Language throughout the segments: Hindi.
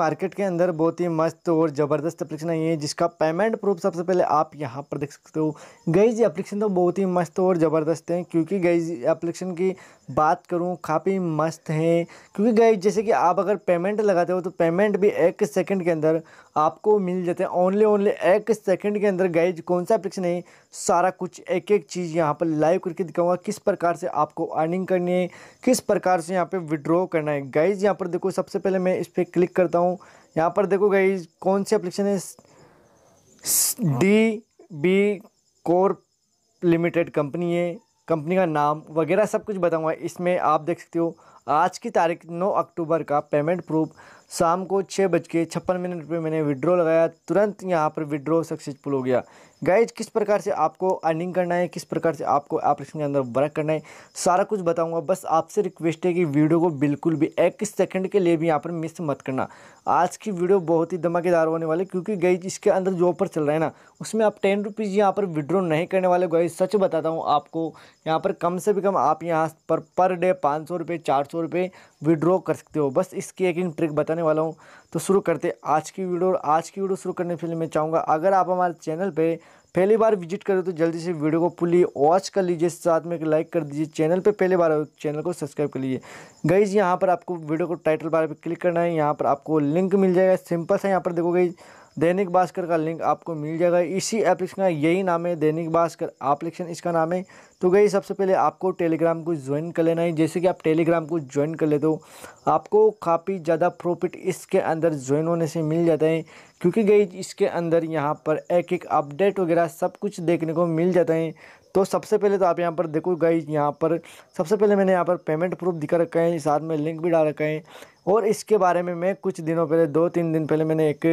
मार्केट के अंदर बहुत ही मस्त और ज़बरदस्त अप्लीकेशन आई है जिसका पेमेंट प्रूफ सबसे पहले आप यहाँ पर देख सकते हो गई जी अप्लीकेशन तो बहुत ही मस्त और ज़बरदस्त है क्योंकि गई अप्लीकेशन की बात करूँ काफ़ी मस्त हैं क्योंकि गए जैसे कि आप अगर पेमेंट लगाते हो तो पेमेंट भी एक सेकंड के अंदर आपको मिल जाते हैं ओनली ओनली एक सेकंड के अंदर गाइज कौन सा एप्लीकेशन है सारा कुछ एक एक चीज़ यहाँ पर लाइव करके दिखाऊंगा किस प्रकार से आपको अर्निंग करनी है किस प्रकार से यहाँ पर विड्रॉ करना है गाइज यहाँ पर देखो सबसे पहले मैं इस पर क्लिक करता हूँ यहाँ पर देखो गाइज कौन सी एप्लीकेशन है D B core limited company है कंपनी का नाम वगैरह सब कुछ बताऊंगा इसमें आप देख सकते हो आज की तारीख 9 अक्टूबर का पेमेंट प्रूफ शाम को छः बज के छप्पन मिनट पर मैंने विड्रॉ लगाया तुरंत यहाँ पर विड्रॉ सक्सेसफुल हो गया गाइज किस प्रकार से आपको अर्निंग करना है किस प्रकार से आपको एप्लीकेशन के अंदर वर्क करना है सारा कुछ बताऊंगा बस आपसे रिक्वेस्ट है कि वीडियो को बिल्कुल भी एक सेकंड के लिए भी यहाँ पर मिस मत करना आज की वीडियो बहुत ही धमाकेदार होने वाली क्योंकि गाइज इसके अंदर जो ऑफर चल रहा है ना उसमें आप टेन रुपीज़ यहाँ पर विड्रॉ नहीं करने वाले गाइज सच बताता हूँ आपको यहाँ पर कम से भी कम आप यहाँ पर पर डे पाँच सौ रुपये चार सौ रुपये विड्रॉ कर सकते हो बस इसकी एक ट्रिक बताने बताने वाला हूँ तो शुरू करते आज की वीडियो और आज की वीडियो शुरू करने के लिए मैं चाहूँगा अगर आप हमारे चैनल पर पहली बार विजिट करें तो जल्दी से वीडियो को फुली वॉच कर लीजिए साथ में एक लाइक कर दीजिए चैनल पे पहली बार तो चैनल को सब्सक्राइब कर लीजिए गईज यहाँ पर आपको वीडियो को टाइटल बार पे क्लिक करना है यहाँ पर आपको लिंक मिल जाएगा सिंपल सा यहाँ पर देखो गई दैनिक भास्कर का लिंक आपको मिल जाएगा इसी ऐप का यही नाम है दैनिक भास्कर एप्लीकेशन इसका नाम है तो गई सबसे पहले आपको टेलीग्राम को ज्वाइन कर लेना है जैसे कि आप टेलीग्राम को ज्वाइन कर लेते हो आपको काफ़ी ज़्यादा प्रॉफिट इसके अंदर ज्वाइन होने से मिल जाता है क्योंकि गई इसके अंदर यहाँ पर एक एक अपडेट वगैरह सब कुछ देखने को मिल जाता है तो सबसे पहले तो आप यहाँ पर देखो गई यहाँ पर सबसे पहले मैंने यहाँ पर पेमेंट प्रूफ दिखा रखा है साथ में लिंक भी डाल रखा है और इसके बारे में मैं कुछ दिनों पहले दो तीन दिन पहले मैंने एक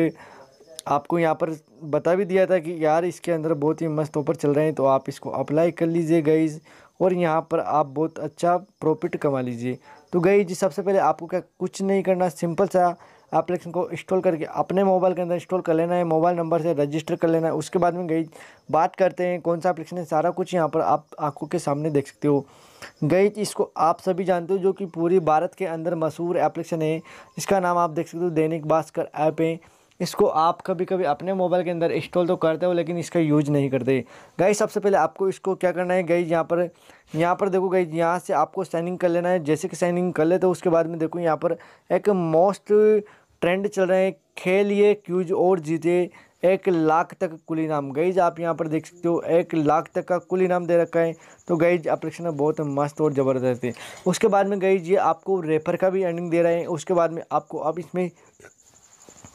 आपको यहाँ पर बता भी दिया था कि यार इसके अंदर बहुत ही मस्त ऑफर चल रहे हैं तो आप इसको अप्लाई कर लीजिए गईज़ और यहाँ पर आप बहुत अच्छा प्रॉफिट कमा लीजिए तो गई जी सबसे पहले आपको क्या कुछ नहीं करना सिंपल सा एप्लीकेशन को इंस्टॉल करके अपने मोबाइल के अंदर इंस्टॉल कर लेना है मोबाइल नंबर से रजिस्टर कर लेना है उसके बाद में गई बात करते हैं कौन सा एप्लीकेशन है सारा कुछ यहाँ पर आप आंखों के सामने देख सकते हो गई इसको आप सभी जानते हो जो कि पूरी भारत के अंदर मशहूर एप्लीकेशन है इसका नाम आप देख सकते हो दैनिक भास्कर ऐप है इसको आप कभी कभी अपने मोबाइल के अंदर इंस्टॉल तो करते हो लेकिन इसका यूज नहीं करते गई सबसे पहले आपको इसको क्या करना है गई यहाँ पर यहाँ पर देखो गई यहाँ से आपको साइनिंग कर लेना है जैसे कि साइनिंग कर लेते हो उसके बाद में देखो यहाँ पर एक मोस्ट ट्रेंड चल रहे हैं खेलिए क्यूज और जीते एक लाख तक कुल इनाम गईज आप यहाँ पर देख सकते हो एक लाख तक का कुल इनाम दे रखा है तो गईज अप्रेक्षण बहुत मस्त और ज़बरदस्त है उसके बाद में गईज ये आपको रेफर का भी अर्निंग दे रहे हैं उसके बाद में आपको अब इसमें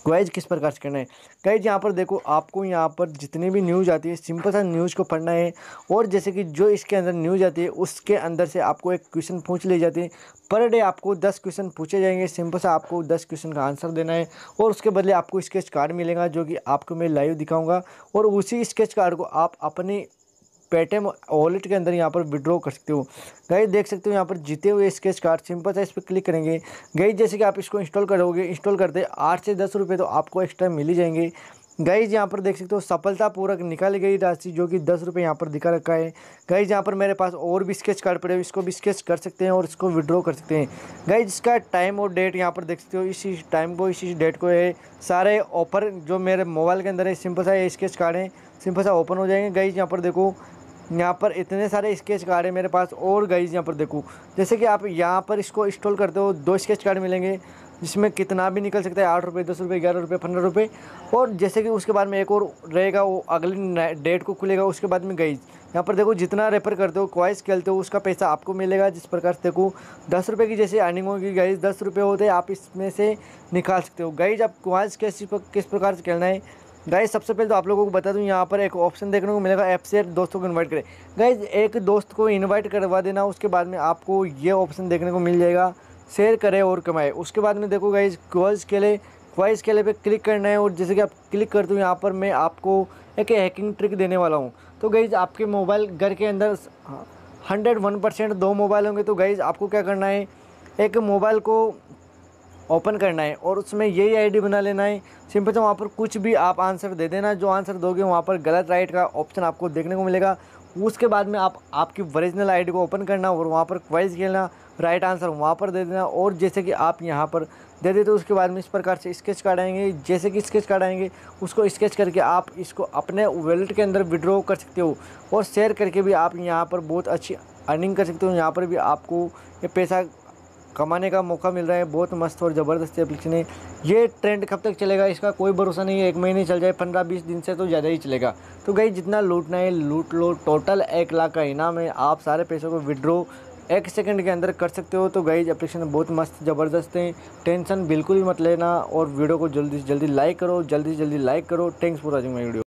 क्वेज किस प्रकार से करना है गाइज यहाँ पर देखो आपको यहाँ पर जितनी भी न्यूज़ आती है सिंपल सा न्यूज़ को पढ़ना है और जैसे कि जो इसके अंदर न्यूज़ आती है उसके अंदर से आपको एक क्वेश्चन पूछ ले जाती है पर डे आपको दस क्वेश्चन पूछे जाएंगे सिंपल सा आपको दस क्वेश्चन का आंसर देना है और उसके बदले आपको स्केच कार्ड मिलेगा जो कि आपको मैं लाइव दिखाऊँगा और उसी स्केच कार्ड को आप अपने पेटीएम वॉलेट के अंदर यहाँ पर विड्रॉ कर सकते हो गई देख सकते हो यहाँ पर जीते हुए स्केच कार्ड सिंपल सा इस पर क्लिक करेंगे गई जैसे कि आप इसको इंस्टॉल करोगे इंस्टॉल करते आठ से दस रुपये तो आपको एक्स्ट्रा मिल ही जाएंगे गाइज यहाँ पर देख सकते हो सफलतापूर्वक निकाली गई राशि जो कि दस रुपये यहाँ पर दिखा रखा है गई यहाँ पर मेरे पास और भी स्केच कार्ड पड़े हुए इसको भी स्केच कर सकते हैं और इसको विड्रॉ कर सकते हैं गई इसका टाइम और डेट यहाँ पर देख सकते हो इसी टाइम को इसी डेट को है सारे ऑफर जो मेरे मोबाइल के अंदर है सिंपल सा स्केच कार्ड है सिंपल सा ओपन हो जाएंगे गई यहाँ पर देखो यहाँ पर इतने सारे स्केच कार्ड है मेरे पास और गाइज यहाँ पर देखो जैसे कि आप यहाँ पर इसको इंस्टॉल करते हो दो स्केच कार्ड मिलेंगे जिसमें कितना भी निकल सकता है आठ रुपये दस रुपये ग्यारह रुपये पंद्रह रुपये और जैसे कि उसके बाद में एक और रहेगा वो अगले डेट को खुलेगा उसके बाद में गई यहाँ पर देखो जितना रेफर करते हो क्वाइस खेलते हो उसका पैसा आपको मिलेगा जिस प्रकार से देखो दस रुपये की जैसे अर्निंग होगी गई दस रुपये होते आप इसमें से निकाल सकते हो गई आप क्वाइस कैसे किस प्रकार से खेलना है गाइज सबसे पहले तो आप लोगों को बता दूं यहाँ पर एक ऑप्शन देखने को मिलेगा ऐप से दोस्तों को इनवाइट करें गाइज एक दोस्त को इनवाइट करवा देना उसके बाद में आपको ये ऑप्शन देखने को मिल जाएगा शेयर करें और कमाए उसके बाद में देखो गाइज क्वाइज के लिए क्वाइज के लिए पे क्लिक करना है और जैसे कि आप क्लिक करते हो यहाँ पर मैं आपको एक हैकिंग ट्रिक देने वाला हूँ तो गाइज आपके मोबाइल घर के अंदर हंड्रेड वन परसेंट दो मोबाइल होंगे तो गाइज आपको क्या करना है एक मोबाइल को ओपन करना है और उसमें यही आईडी बना लेना है सिंपल से वहाँ पर कुछ भी आप आंसर दे देना जो आंसर दोगे वहाँ पर गलत राइट का ऑप्शन आपको देखने को मिलेगा उसके बाद में आप आपकी ओरिजिनल आईडी को ओपन करना और वहाँ पर क्वाइज खेलना राइट आंसर वहाँ पर दे देना और जैसे कि आप यहाँ पर दे देते तो उसके बाद में इस प्रकार से स्केच कार्ड आएंगे जैसे कि स्केच कार्ड आएंगे उसको स्केच करके आप इसको अपने वॉलेट के अंदर विड्रॉ कर सकते हो और शेयर करके भी आप यहाँ पर बहुत अच्छी अर्निंग कर सकते हो यहाँ पर भी आपको ये पैसा कमाने का मौका मिल रहा है बहुत मस्त और ज़बरदस्त एप्लीकेशन है ये ट्रेंड कब तक चलेगा इसका कोई भरोसा नहीं है एक महीने चल जाए पंद्रह बीस दिन से तो ज़्यादा ही चलेगा तो गई जितना लूटना है लूट लो टोटल एक लाख का इनाम है आप सारे पैसों को विड्रो एक सेकंड के अंदर कर सकते हो तो गई एप्लीकेशन बहुत मस्त ज़बरदस्त है टेंशन बिल्कुल भी मत लेना और वीडियो को जल्दी से जल्दी लाइक करो जल्दी से जल्दी लाइक करो thanks for watching my video